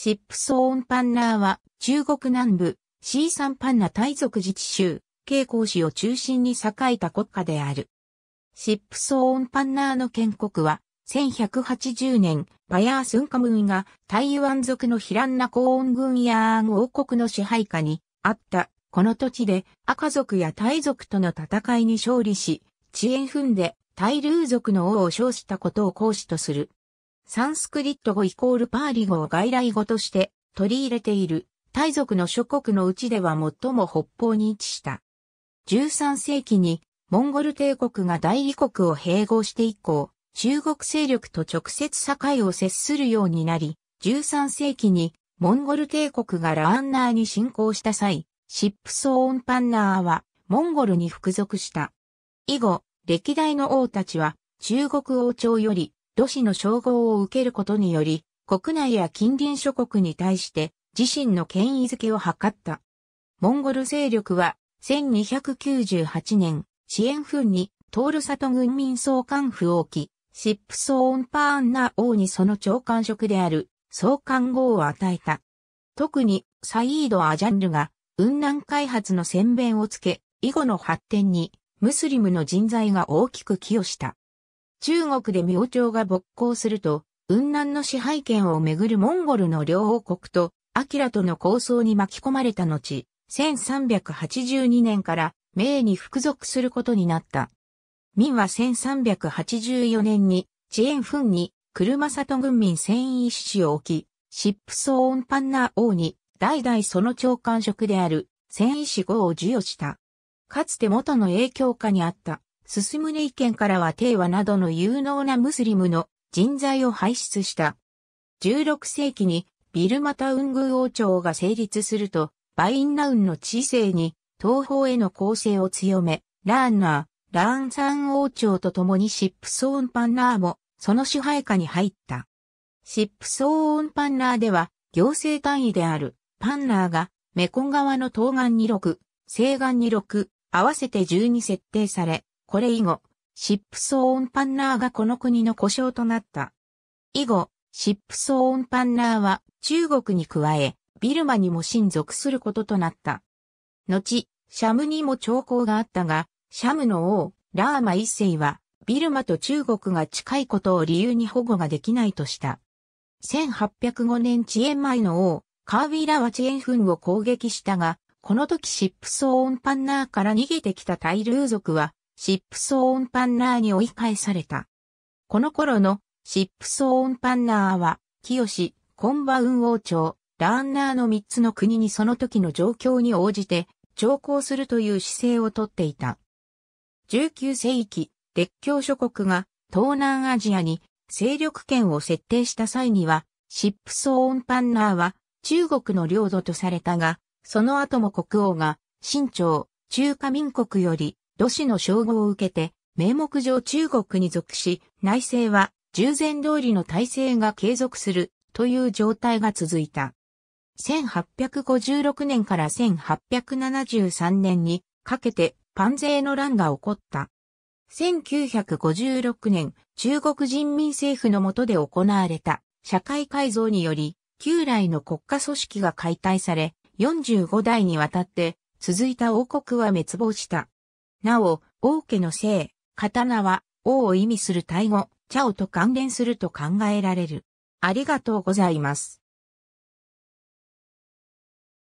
シップソーンパンナーは中国南部、シーサンパンナ大族自治州、慶光市を中心に栄えた国家である。シップソーンパンナーの建国は、1180年、バヤースンカムーンが台湾族のヒランナコーン軍や王国の支配下にあったこの土地で赤族やタイ族との戦いに勝利し、遅延踏んでタイルー族の王を称したことを講師とする。サンスクリット語イコールパーリ語を外来語として取り入れている、タイ族の諸国のうちでは最も北方に位置した。13世紀にモンゴル帝国が大理国を併合して以降、中国勢力と直接境を接するようになり、13世紀にモンゴル帝国がラアンナーに侵攻した際、シップソーンパンナーはモンゴルに服属した。以後、歴代の王たちは中国王朝よりロシの称号を受けることにより、国内や近隣諸国に対して自身の権威づけを図った。モンゴル勢力は1298年、支援紛にトール里軍民総監府を置き、シップソーンパーンナ王にその長官職である総監号を与えた。特にサイード・アジャンルが雲南開発の宣弁をつけ、以後の発展にムスリムの人材が大きく寄与した。中国で明朝が勃興すると、雲南の支配権をめぐるモンゴルの両王国と、アキラとの構想に巻き込まれた後、1382年から明に服属することになった。明は1384年に、チンフンに、車里軍民戦意移使を置き、シップソーンパンナー王に、代々その長官職である、戦意使号を授与した。かつて元の影響下にあった、進む意見からは帝和などの有能なムスリムの人材を輩出した。16世紀にビルマタウング王朝が成立すると、バインナウンの知性に東方への攻勢を強め、ラーナー、ラーンサン王朝と共にシップソーンパンナーもその支配下に入った。シップソーンパンナーでは行政単位であるパンナーがメコン川の東岸に6、西岸に6、合わせて12設定され、これ以後、シップソーンパンナーがこの国の故障となった。以後、シップソーンパンナーは中国に加え、ビルマにも親族することとなった。後、シャムにも兆候があったが、シャムの王、ラーマ一世は、ビルマと中国が近いことを理由に保護ができないとした。1805年遅延前の王、カーウィラは遅延墳を攻撃したが、この時シップソーンパンナーから逃げてきたタイルー族は、シップソーンパンナーに追い返された。この頃のシップソーンパンナーは、清、コンバ運王朝、ラーンナーの3つの国にその時の状況に応じて、調降するという姿勢をとっていた。19世紀、列強諸国が東南アジアに勢力圏を設定した際には、シップソーンパンナーは中国の領土とされたが、その後も国王が、清朝、中華民国より土師の称号を受けて、名目上中国に属し、内政は従前通りの体制が継続するという状態が続いた。1856年から1873年にかけてパン税の乱が起こった。1956年、中国人民政府の下で行われた社会改造により、旧来の国家組織が解体され、45代にわたって続いた王国は滅亡した。なお、王家の姓、刀は、王を意味するタイ語、チャオと関連すると考えられる。ありがとうございます。